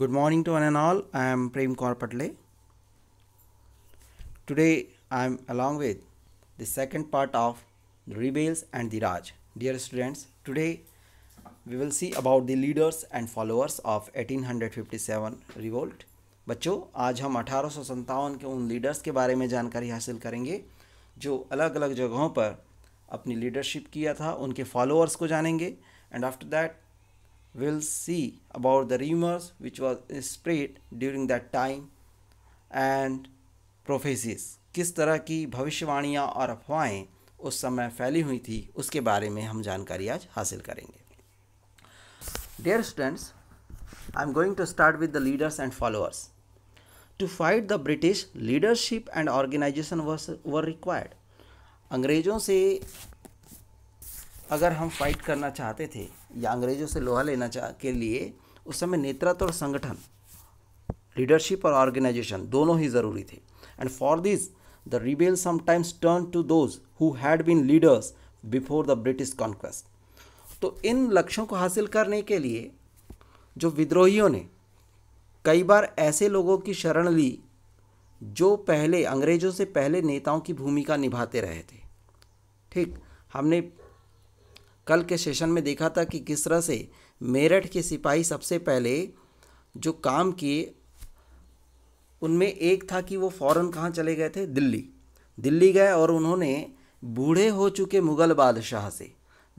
Good morning to one and all. I am Prem Kaur Patle. Today I am along with the second part of the rebels and the Raj. Dear students, today we will see about the leaders and followers of 1857 revolt. बच्चों आज हम अठारह के उन leaders के बारे में जानकारी हासिल करेंगे जो अलग अलग जगहों पर अपनी लीडरशिप किया था उनके फॉलोअर्स को जानेंगे and after that will see about the rumors which was spread during that time and prophecies किस तरह की भविष्यवाणियाँ और अफवाहें उस समय फैली हुई थी उसके बारे में हम जानकारी आज हासिल करेंगे dear students I am going to start with the leaders and followers to fight the British leadership and organisation were required अंग्रेज़ों से अगर हम फाइट करना चाहते थे या अंग्रेजों से लोहा लेना चाह के लिए उस समय नेतृत्व और संगठन लीडरशिप और ऑर्गेनाइजेशन दोनों ही ज़रूरी थे and for this the rebel sometimes turn to those who had been leaders before the British conquest तो इन लक्ष्यों को हासिल करने के लिए जो विद्रोहियों ने कई बार ऐसे लोगों की शरण ली जो पहले अंग्रेजों से पहले नेताओं की भूमिका निभाते रहे थे ठीक हमने कल के सेशन में देखा था कि किस तरह से मेरठ के सिपाही सबसे पहले जो काम किए उनमें एक था कि वो फ़ौरन कहाँ चले गए थे दिल्ली दिल्ली गए और उन्होंने बूढ़े हो चुके मुग़ल बादशाह से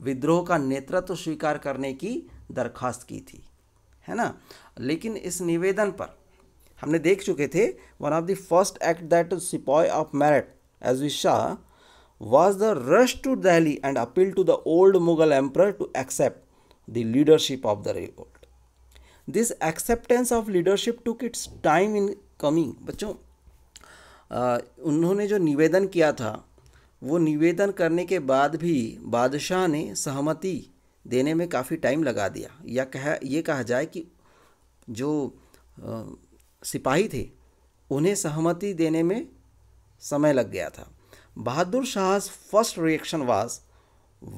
विद्रोह का नेतृत्व तो स्वीकार करने की दरखास्त की थी है ना लेकिन इस निवेदन पर हमने देख चुके थे one of the first act that sepoy of Meerut as we saw was the rush to Delhi and appeal to the old Mughal emperor to accept the leadership of the revolt. This acceptance of leadership took its time in coming. बच्चों उन्होंने जो निवेदन किया था वो निवेदन करने के बाद भी बादशाह ने सहमति देने में काफ़ी टाइम लगा दिया या कह ये कहा जाए कि जो आ, सिपाही थे उन्हें सहमति देने में समय लग गया था Bahadur Shah first reaction was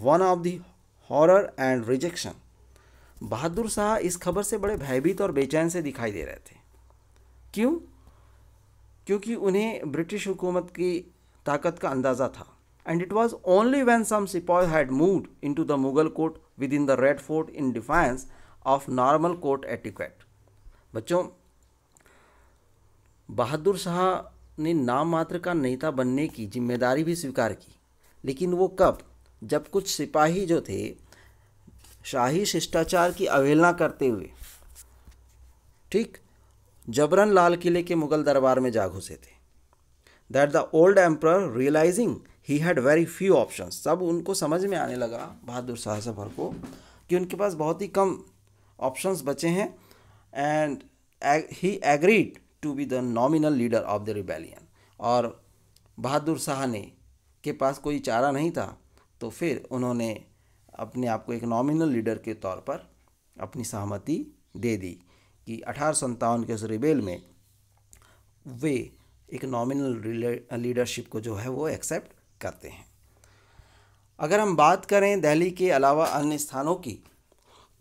one of the horror and rejection Bahadur Shah इस खबर से बड़े भयभीत और बेचैन से दिखाई दे रहे थे क्यों क्योंकि उन्हें ब्रिटिश हुकूमत की ताकत का अंदाज़ा था and it was only when some sepoy had move into the Mughal court within the Red Fort in defence of normal court etiquette बच्चों बहादुर शाह ने नाम मात्र का नेता बनने की जिम्मेदारी भी स्वीकार की लेकिन वो कब जब कुछ सिपाही जो थे शाही शिष्टाचार की अवहेलना करते हुए ठीक जबरन लाल किले के मुगल दरबार में जा घुसे थे that the old emperor realising he had very few option सब उनको समझ में आने लगा बहादुर शाह सफ़र को कि उनके पास बहुत ही कम ऑप्शंस बचे हैं and he agreed to be the nominal leader of the rebellion और बहादुर शाह ने के पास कोई चारा नहीं था तो फिर उन्होंने अपने आप को एक नॉमिनल लीडर के तौर पर अपनी सहमति दे दी कि अठारह के उस रिबेल में वे एक नॉमिनल लीडरशिप को जो है वो एक्सेप्ट करते हैं अगर हम बात करें दिल्ली के अलावा अन्य स्थानों की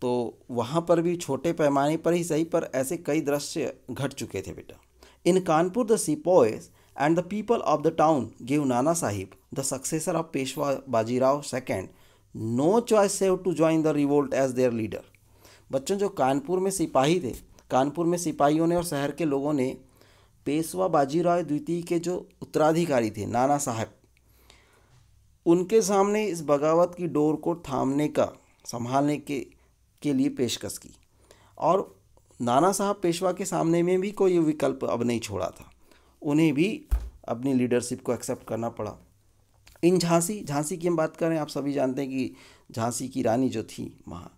तो वहाँ पर भी छोटे पैमाने पर ही सही पर ऐसे कई दृश्य घट चुके थे बेटा in Kanpur the sepoys and the people of the town give Nana Sahib the successor of Peshwa Bajirao second no choice save to join the revolt as their leader बच्चों जो कानपुर में सिपाही थे कानपुर में सिपाहियों ने और शहर के लोगों ने पेशवा बाजीराव द्वितीय के जो उत्तराधिकारी थे नाना साहब उनके सामने इस बगावत की डोर को थामने का संभालने के के लिए पेशकश की और नाना साहब पेशवा के सामने में भी कोई विकल्प अब नहीं छोड़ा था उन्हें भी अपनी लीडरशिप को एक्सेप्ट करना पड़ा इन झांसी झांसी की हम बात करें आप सभी जानते हैं कि झांसी की रानी जो थी वहाँ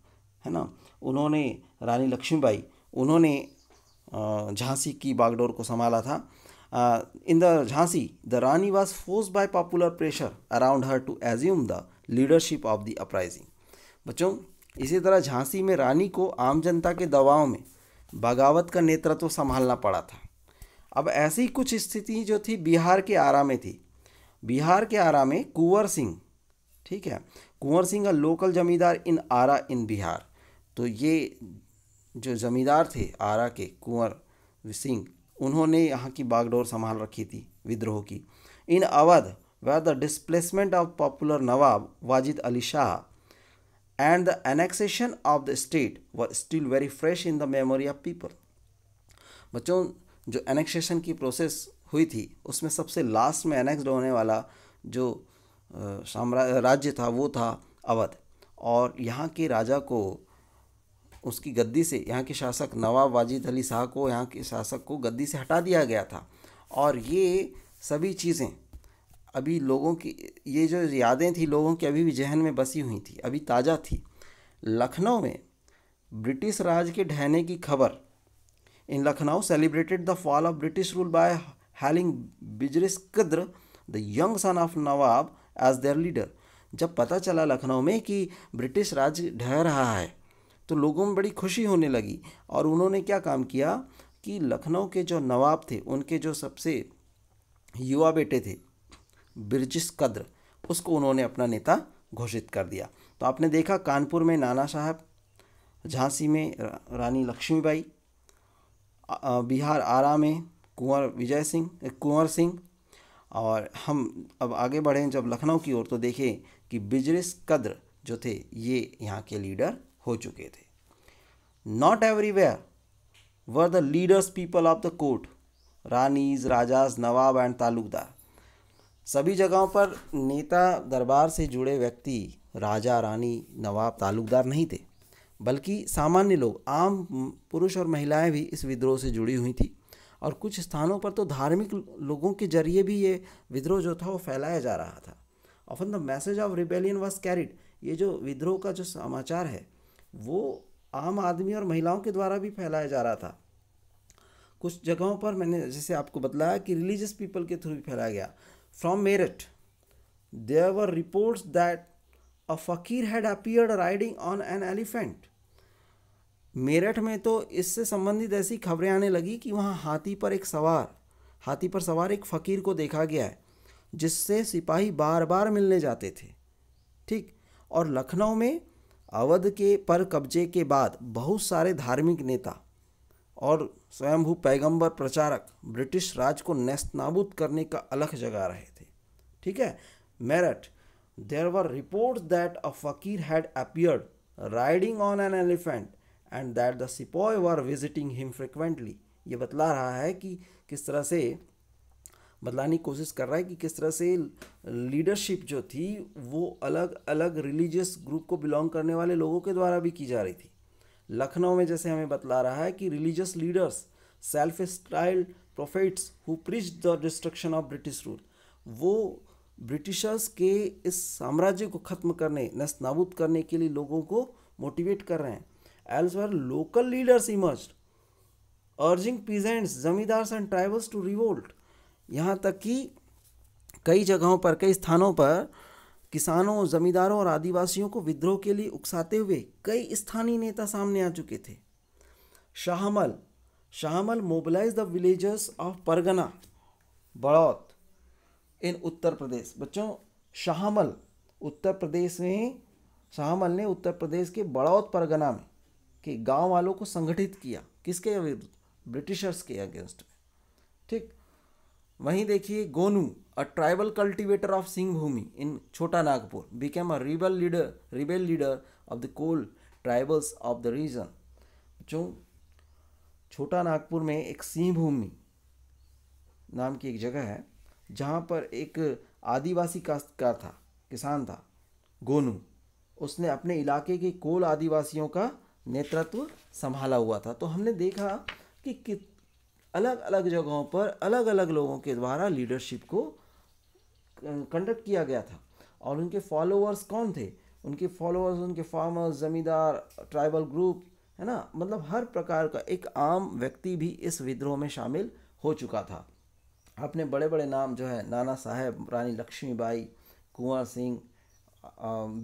है ना उन्होंने रानी लक्ष्मीबाई उन्होंने झांसी की बागडोर को संभाला था in the Jhansi the rani was force by popular pressure around her to assume the leadership of the uprising बच्चों इसी तरह झांसी में रानी को आम जनता के दबाव में बगावत का नेतृत्व संभालना पड़ा था अब ऐसी कुछ स्थिति जो थी बिहार के आरा में थी बिहार के आरा में कुंवर सिंह ठीक है कुंवर सिंह का लोकल जमींदार इन आरा इन बिहार तो ये जो जमींदार थे आरा के कुंवर सिंह उन्होंने यहाँ की बागडोर संभाल रखी थी विद्रोह की in Awadh where the displacement of popular nawab Wajid Ali Shah and the annexation of the state were still very fresh in the memory of people बच्चों जो एनेक्सेशन की प्रोसेस हुई थी उसमें सबसे लास्ट में annexed होने वाला जो साम्राज्य राज्य था वो था अवध और यहाँ के राजा को उसकी गद्दी से यहाँ के शासक नवाब वाजिद अली शाह को यहाँ के शासक को गद्दी से हटा दिया गया था और ये सभी चीज़ें अभी लोगों की ये जो यादें थी लोगों की अभी भी जहन में बसी हुई थी अभी ताज़ा थी लखनऊ में ब्रिटिश राज के ढहने की खबर in Lucknow celebrated the fall of British rule by hailing Birjis Qadr the young son of nawab as their leader जब पता चला लखनऊ में कि ब्रिटिश राज ढह रहा है तो लोगों में बड़ी खुशी होने लगी और उन्होंने क्या काम किया कि लखनऊ के जो नवाब थे उनके जो सबसे युवा बेटे थे ब्रजिश कद्र उसको उन्होंने अपना नेता घोषित कर दिया तो आपने देखा कानपुर में नाना साहब झांसी में रानी लक्ष्मीबाई बिहार आरा में कुंवर विजय सिंह कुंवर सिंह और हम अब आगे बढ़ें जब लखनऊ की ओर तो देखें कि बिजरिस कद्र जो थे ये यहाँ के लीडर हो चुके थे not everywhere were the leaders people of the court ranis rajas nawab and taluqdar सभी जगहों पर नेता दरबार से जुड़े व्यक्ति राजा रानी नवाब ताल्लुकदार नहीं थे बल्कि सामान्य लोग आम पुरुष और महिलाएं भी इस विद्रोह से जुड़ी हुई थी और कुछ स्थानों पर तो धार्मिक लोगों के जरिए भी ये विद्रोह जो था वो फैलाया जा रहा था often the message of rebellion was carried ये जो विद्रोह का जो समाचार है वो आम आदमी और महिलाओं के द्वारा भी फैलाया जा रहा था कुछ जगहों पर मैंने जैसे आपको बताया कि रिलीजियस पीपल के थ्रू भी फैलाया गया from Meerut. There were reports that a fakir had appeared riding on an elephant. Meerut में तो इससे संबंधित ऐसी खबरें आने लगी कि वहाँ हाथी पर एक सवार हाथी पर सवार एक फ़कीर को देखा गया है जिससे सिपाही बार बार मिलने जाते थे ठीक और लखनऊ में अवध के पर कब्जे के बाद बहुत सारे धार्मिक नेता और स्वयंभू पैगंबर प्रचारक ब्रिटिश राज को नेस्त नाबूद करने का अलग जगा रहे थे ठीक है Meerut there were report that a fakir had appeared riding on an elephant and that the sepoy were visiting him frequently ये बतला रहा है कि किस तरह से बतलाने की कोशिश कर रहा है कि किस तरह से लीडरशिप जो थी वो अलग अलग रिलीजियस ग्रुप को बिलोंग करने वाले लोगों के द्वारा भी की जा रही थी लखनऊ में जैसे हमें बतला रहा है कि religious leaders self styled prophets who preach the destruction of British rule वो ब्रिटिशर्स के इस साम्राज्य को ख़त्म करने नाबूद करने के लिए लोगों को मोटिवेट कर रहे हैं elsewhere local leaders emerge urging peasants zamindars and tribals to revolt यहाँ तक कि कई जगहों पर कई स्थानों पर किसानों जमींदारों और आदिवासियों को विद्रोह के लिए उकसाते हुए कई स्थानीय नेता सामने आ चुके थे Shahmal Shahmal mobilise the villagers of pargana Baraut in Uttar Pradesh बच्चों शाहमल उत्तर प्रदेश में शाहमल ने उत्तर प्रदेश के बड़ौत परगना में के गांव वालों को संगठित किया किसके विरुद्ध ब्रिटिशर्स के अगेंस्ट में ठीक वहीं देखिए Gonu a tribal cultivator of Singhbhumi in Chota Nagpur became a rebel leader rebel leader of the Kol tribals of the region जो छोटा नागपुर में एक सिंह भूमि नाम की एक जगह है जहाँ पर एक आदिवासी काश्तकार था किसान था गोनू उसने अपने इलाके के कोल आदिवासियों का नेतृत्व संभाला हुआ था तो हमने देखा कि, कि अलग अलग जगहों पर अलग अलग लोगों के द्वारा लीडरशिप को कंडक्ट किया गया था और उनके फॉलोअर्स कौन थे उनके फॉलोअर्स उनके फार्मर्स ज़मींदार ट्राइबल ग्रुप है ना मतलब हर प्रकार का एक आम व्यक्ति भी इस विद्रोह में शामिल हो चुका था अपने बड़े बड़े नाम जो है नाना साहेब रानी लक्ष्मीबाई कुंवर सिंह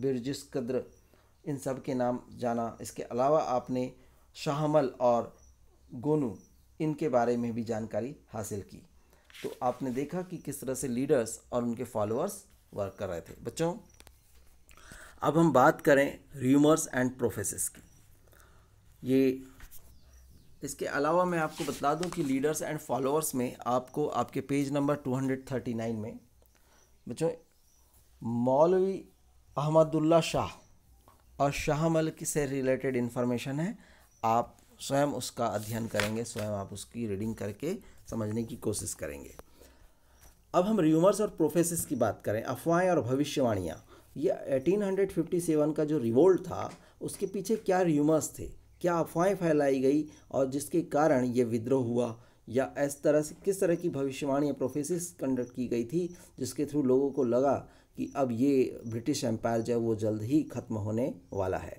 बिरजिस कद्र इन सब के नाम जाना इसके अलावा आपने शाहमल और गोनू इनके बारे में भी जानकारी हासिल की तो आपने देखा कि किस तरह से लीडर्स और उनके फॉलोअर्स वर्क कर रहे थे बच्चों अब हम बात करें र्यूमर्स एंड प्रोफेसेस की ये इसके अलावा मैं आपको बता दूं कि लीडर्स एंड फॉलोअर्स में आपको आपके पेज नंबर 239 में बच्चों मौलवी अहमदुल्ला शाह और शाह मलिक से रिलेटेड इन्फॉर्मेशन है आप स्वयं उसका अध्ययन करेंगे स्वयं आप उसकी रीडिंग करके समझने की कोशिश करेंगे अब हम र्यूमर्स और प्रोफेसिस की बात करें अफवाहें और भविष्यवाणियाँ ये 1857 का जो रिवोल्ट था उसके पीछे क्या र्यूमर्स थे क्या अफवाहें फैलाई गई और जिसके कारण ये विद्रोह हुआ या इस तरह से किस तरह की भविष्यवाणी या प्रोफेसिस कंडक्ट की गई थी जिसके थ्रू लोगों को लगा कि अब ये ब्रिटिश एम्पायर जो है वो जल्द ही ख़त्म होने वाला है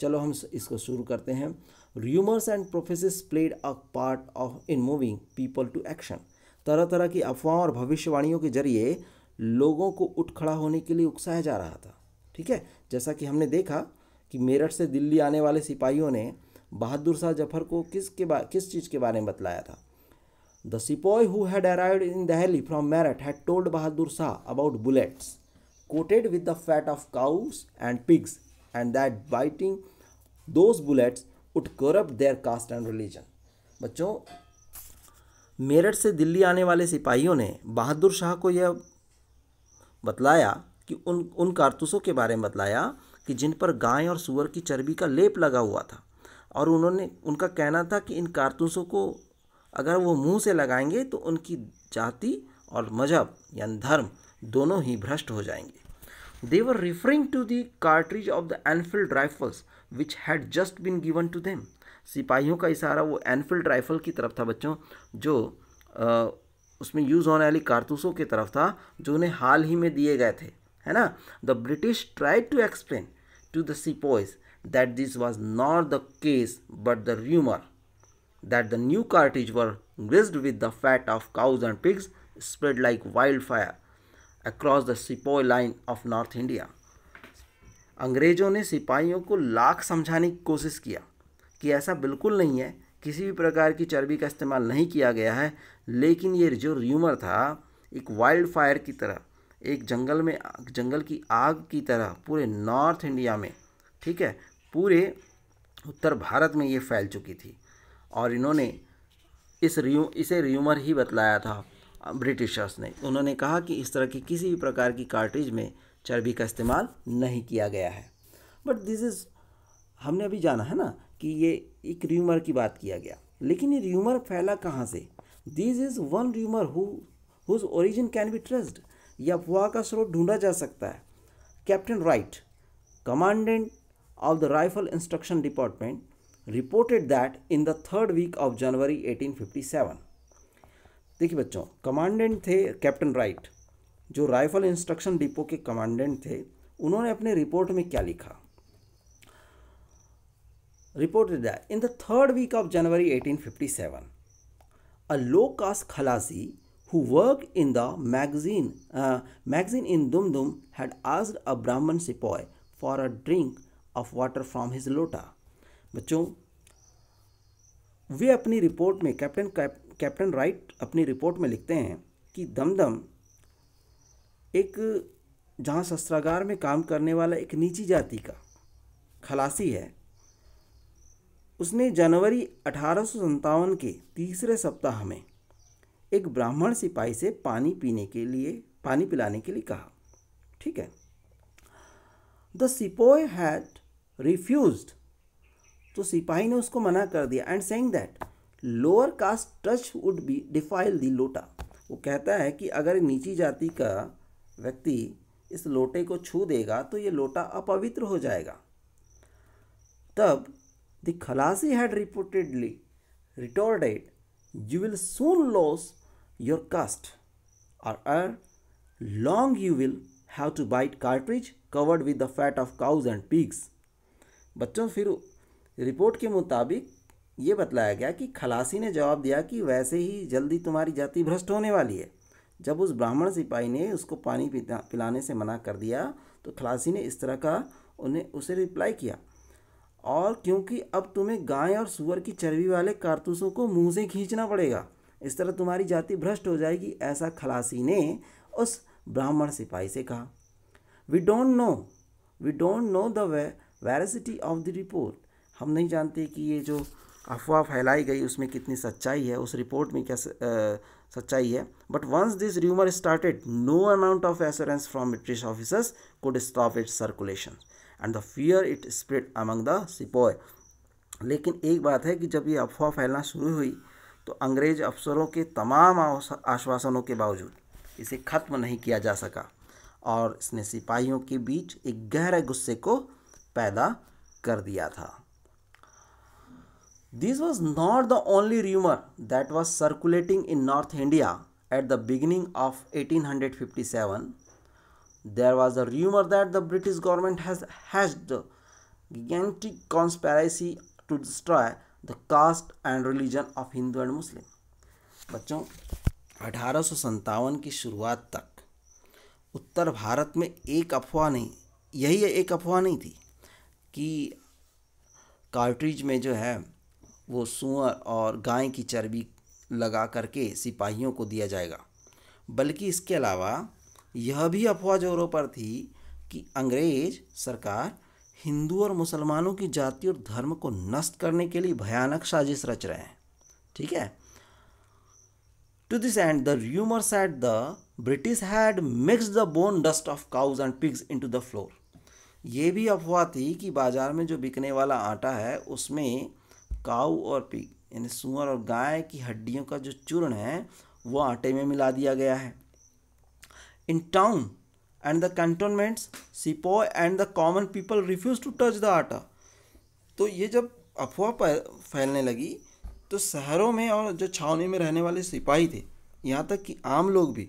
चलो हम इसको शुरू करते हैं rumours and prophecies played a part of in moving people to action तरह तरह की अफवाहों और भविष्यवाणियों के जरिए लोगों को उठ खड़ा होने के लिए उकसाया जा रहा था ठीक है जैसा कि हमने देखा कि मेरठ से दिल्ली आने वाले सिपाहियों ने बहादुर शाह जफर को किस के बारे किस चीज़ के बारे में बतलाया था the sepoy who had arrived in Delhi from Meerut had told Bahadur Shah about bullets coated with the fat of cows and pigs and that biting those bullets would corrupt their caste and religion बच्चों मेरठ से दिल्ली आने वाले सिपाहियों ने बहादुर शाह को यह बतलाया कि उन उन कारतूसों के बारे में बतलाया कि जिन पर गाय और सुअर की चर्बी का लेप लगा हुआ था और उन्होंने उनका कहना था कि इन कारतूसों को अगर वो मुंह से लगाएंगे तो उनकी जाति और मजहब यानी धर्म दोनों ही भ्रष्ट हो जाएंगे they were referring to the cartridge of the Enfield rifles which had just been given to them सिपाहियों का इशारा वो एनफील्ड राइफल की तरफ था बच्चों जो आ, उसमें यूज़ होने वाली कारतूसों की तरफ था जो उन्हें हाल ही में दिए गए थे है ना the British try to explain to the sepoys that this was not the case but the rumour that the new cartridge were greased with the fat of cows and pigs spread like wildfire across the sepoy line of north India अंग्रेज़ों ने सिपाहियों को लाख समझाने की कोशिश किया कि ऐसा बिल्कुल नहीं है किसी भी प्रकार की चर्बी का इस्तेमाल नहीं किया गया है लेकिन ये जो र्यूमर था एक वाइल्ड फायर की तरह एक जंगल में जंगल की आग की तरह पूरे नॉर्थ इंडिया में ठीक है पूरे उत्तर भारत में ये फैल चुकी थी और इन्होंने इस रियू इसे र्यूमर ही बतलाया था ब्रिटिशर्स ने उन्होंने कहा कि इस तरह की किसी भी प्रकार की कार्टेज में चर्बी का इस्तेमाल नहीं किया गया है बट दिस इज़ हमने अभी जाना है ना कि ये एक र्यूमर की बात किया गया लेकिन ये र्यूमर फैला कहाँ से this is one rumour whose origin can be trust या अफवाह का स्रोत ढूंढा जा सकता है captain Wright commandant of the rifle instruction department reported that in the third week of January 1857 देखिए बच्चों कमांडेंट थे कैप्टन राइट जो राइफल इंस्ट्रक्शन डिपो के कमांडेंट थे उन्होंने अपने रिपोर्ट में क्या लिखा report in the third week of January 1857 a low caste khalasi who work in the magazine magazine in Dum Dum had आज a Brahmin sepoy for a drink of water from his lota बच्चों वे अपनी रिपोर्ट में कैप्टन कैप्टन राइट अपनी report में लिखते हैं कि दमदम एक जहाँ शस्त्रागार में काम करने वाला एक निजी जाति का खलासी है उसने जनवरी अठारह के तीसरे सप्ताह में एक ब्राह्मण सिपाही से पानी पीने के लिए पानी पिलाने के लिए कहा ठीक है द सिपोय हैड रिफ्यूज तो सिपाही ने उसको मना कर दिया and saying that lower caste touch would be defile the lota वो कहता है कि अगर नीची जाति का व्यक्ति इस लोटे को छू देगा तो ये लोटा अपवित्र हो जाएगा तब the khalasi had reportedly retorted you will soon lose your caste और ere long you will have to bite cartridge covered with the fat of cows and pigs बच्चों फिर रिपोर्ट के मुताबिक ये बतलाया गया कि खलासी ने जवाब दिया कि वैसे ही जल्दी तुम्हारी जाति भ्रष्ट होने वाली है जब उस ब्राह्मण सिपाही ने उसको पानी पिलाने से मना कर दिया तो खलासी ने इस तरह का उन्हें उसे रिप्लाई किया और क्योंकि अब तुम्हें गाय और सुअर की चर्बी वाले कारतूसों को मुंह से खींचना पड़ेगा इस तरह तुम्हारी जाति भ्रष्ट हो जाएगी ऐसा खलासी ने उस ब्राह्मण सिपाही से कहा we don't know we don't know the veracity of the report हम नहीं जानते कि ये जो अफवाह फैलाई गई उसमें कितनी सच्चाई है उस रिपोर्ट में क्या सच्चाई है but once this rumour started no amount of assurance from British officers could stop it circulation and the fear it spread among the sepoy लेकिन एक बात है कि जब ये अफवाह फैलना शुरू हुई तो अंग्रेज अफसरों के तमाम आश्वासनों के बावजूद इसे खत्म नहीं किया जा सका और इसने सिपाहियों के बीच एक गहरे गुस्से को पैदा कर दिया था This was not the only rumor that was circulating in North India at the beginning of 1857. There was a rumor that the British government has hatched a gigantic conspiracy to destroy the caste and religion of Hindu and Muslim. बच्चों अठारह की शुरुआत तक उत्तर भारत में एक अफवाह नहीं यही एक अफवाह नहीं थी कि कार्ट्रिज में जो है वो सुअर और गाय की चर्बी लगा करके सिपाहियों को दिया जाएगा बल्कि इसके अलावा यह भी अफवाह जोरों पर थी कि अंग्रेज सरकार हिंदू और मुसलमानों की जाति और धर्म को नष्ट करने के लिए भयानक साजिश रच रहे हैं ठीक है to this and the rumour said the British had mixed the bone dust of cows and pigs into the flour ये भी अफवाह थी कि बाज़ार में जो बिकने वाला आटा है उसमें काऊ और पिग यानी सुअर और गाय की हड्डियों का जो चूर्ण है वो आटे में मिला दिया गया है in town and the cantonments sepoy and the common people refuse to touch the atta तो ये जब अफवाह फैलने लगी तो शहरों में और जो छावनी में रहने वाले सिपाही थे यहाँ तक कि आम लोग भी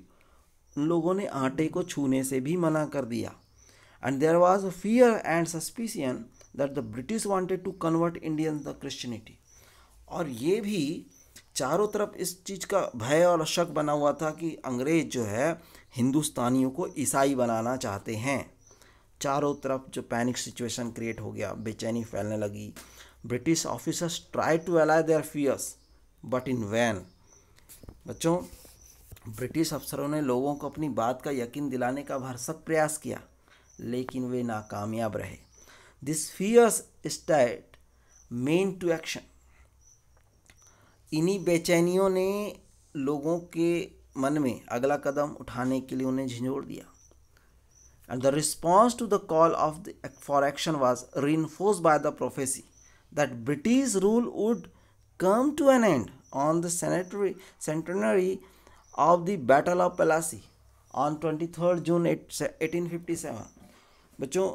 उन लोगों ने आटे को छूने से भी मना कर दिया and there was fear and suspicion that the British wanted to convert Indian the Christianity और ये भी चारों तरफ इस चीज़ का भय और शक बना हुआ था कि अंग्रेज़ जो है हिंदुस्तानियों को ईसाई बनाना चाहते हैं चारों तरफ जो पैनिक सिचुएशन क्रिएट हो गया बेचैनी फैलने लगी British officers try to allay their fears but in vain बच्चों ब्रिटिश अफसरों ने लोगों को अपनी बात का यकीन दिलाने का भरसक प्रयास किया लेकिन वे नाकामयाब रहे This fierce state men to action इन्हीं बेचैनियों ने लोगों के मन में अगला कदम उठाने के लिए उन्हें झिझोड़ दिया and the response to the call of the for action was reinforce by the prophecy that British rule would come to an end on the sanitary centenary of the battle of Plassey on twenty third June eighteen fifty seven बच्चों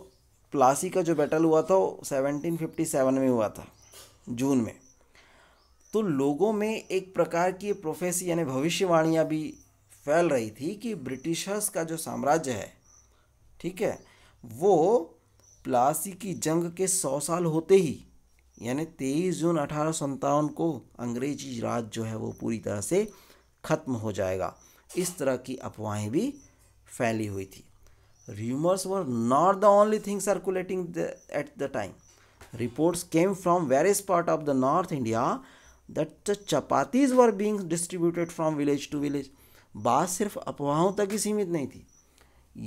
प्लासी का जो battle हुआ था 1757 में हुआ था जून में तो लोगों में एक प्रकार की प्रोफेसी यानी भविष्यवाणियाँ भी फैल रही थी कि ब्रिटिशर्स का जो साम्राज्य है ठीक है वो प्लासी की जंग के सौ साल होते ही यानी तेईस जून अठारह को अंग्रेजी राज जो है वो पूरी तरह से ख़त्म हो जाएगा इस तरह की अफवाहें भी फैली हुई थी Rumors were not the only thing circulating the, at the time. Reports came from various part of the North India that the chapatis were being distributed from village to village. बात सिर्फ अफवाहों तक ही सीमित नहीं थी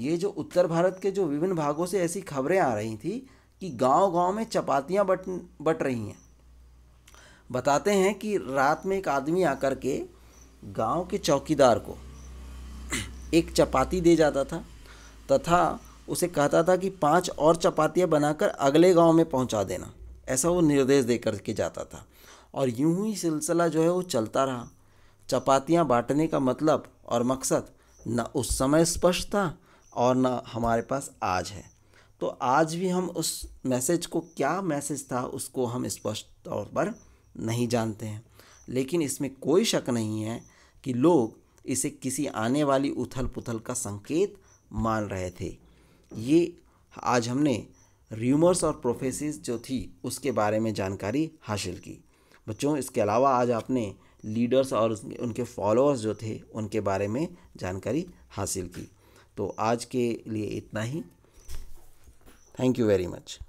ये जो उत्तर भारत के जो विभिन्न भागों से ऐसी खबरें आ रही थी कि गांव-गांव में चपातियां बट बट रही हैं बताते हैं कि रात में एक आदमी आकर के गांव के चौकीदार को एक चपाती दे जाता था तथा उसे कहता था कि पांच और चपातियाँ बनाकर अगले गांव में पहुंचा देना ऐसा वो निर्देश दे कर के जाता था और यूं ही सिलसिला जो है वो चलता रहा चपातियाँ बांटने का मतलब और मकसद न उस समय स्पष्ट था और न हमारे पास आज है तो आज भी हम उस मैसेज को क्या मैसेज था उसको हम स्पष्ट तौर पर नहीं जानते हैं लेकिन इसमें कोई शक नहीं है कि लोग इसे किसी आने वाली उथल पुथल का संकेत मान रहे थे ये आज हमने र्यूमर्स और प्रोफेसिस जो थी उसके बारे में जानकारी हासिल की बच्चों इसके अलावा आज आपने लीडर्स और उनके फॉलोअर्स जो थे उनके बारे में जानकारी हासिल की तो आज के लिए इतना ही थैंक यू वेरी मच